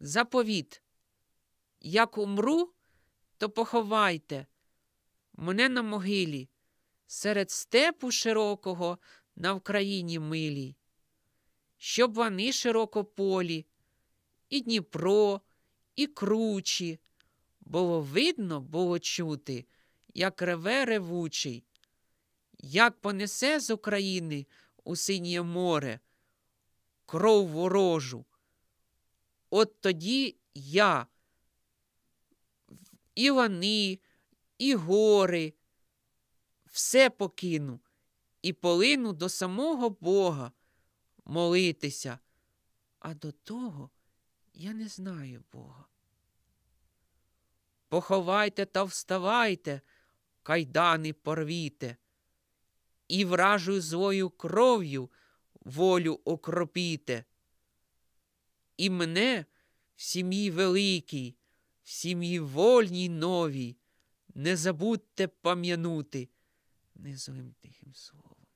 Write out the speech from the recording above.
заповіт. Як умру, то поховайте мене на могилі, серед степу широкого на Вкраїні милій, щоб вони широко полі, і Дніпро, і кручі. Було видно, було чути, як реве ревучий, як понесе з України у синє море кров ворожу. От тоді я і лани, і гори, все покину і полину до самого Бога молитися. А до того я не знаю Бога. Поховайте та вставайте, кайдани порвіте, і вражою злою кров'ю волю окропіте і мене в сім'ї великій, в сім'ї вольній новій. Не забудьте пам'янути незлим тихим словом.